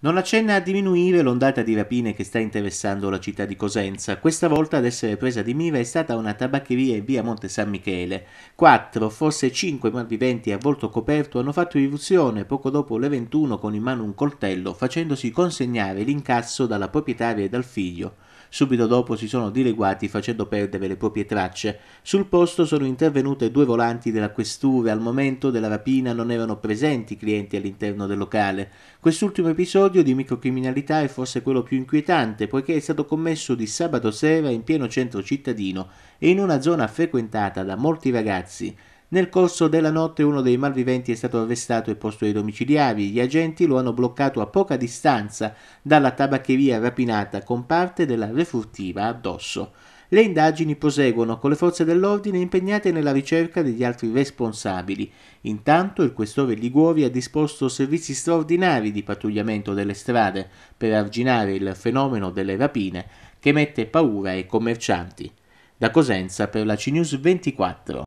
non accenna a diminuire l'ondata di rapine che sta interessando la città di Cosenza. Questa volta ad essere presa di mira è stata una tabaccheria in via Monte San Michele. Quattro, forse cinque malviventi a volto coperto hanno fatto irruzione poco dopo le 21 con in mano un coltello, facendosi consegnare l'incasso dalla proprietaria e dal figlio. Subito dopo si sono dileguati facendo perdere le proprie tracce. Sul posto sono intervenute due volanti della questura. Al momento della rapina non erano presenti clienti all'interno del locale. Quest'ultimo episodio L'episodio di microcriminalità è forse quello più inquietante, poiché è stato commesso di sabato sera in pieno centro cittadino e in una zona frequentata da molti ragazzi. Nel corso della notte uno dei malviventi è stato arrestato e posto ai domiciliari. Gli agenti lo hanno bloccato a poca distanza dalla tabaccheria rapinata con parte della refurtiva addosso. Le indagini proseguono con le forze dell'ordine impegnate nella ricerca degli altri responsabili. Intanto il questore Liguori ha disposto servizi straordinari di pattugliamento delle strade per arginare il fenomeno delle rapine che mette paura ai commercianti. Da Cosenza per la CNews 24.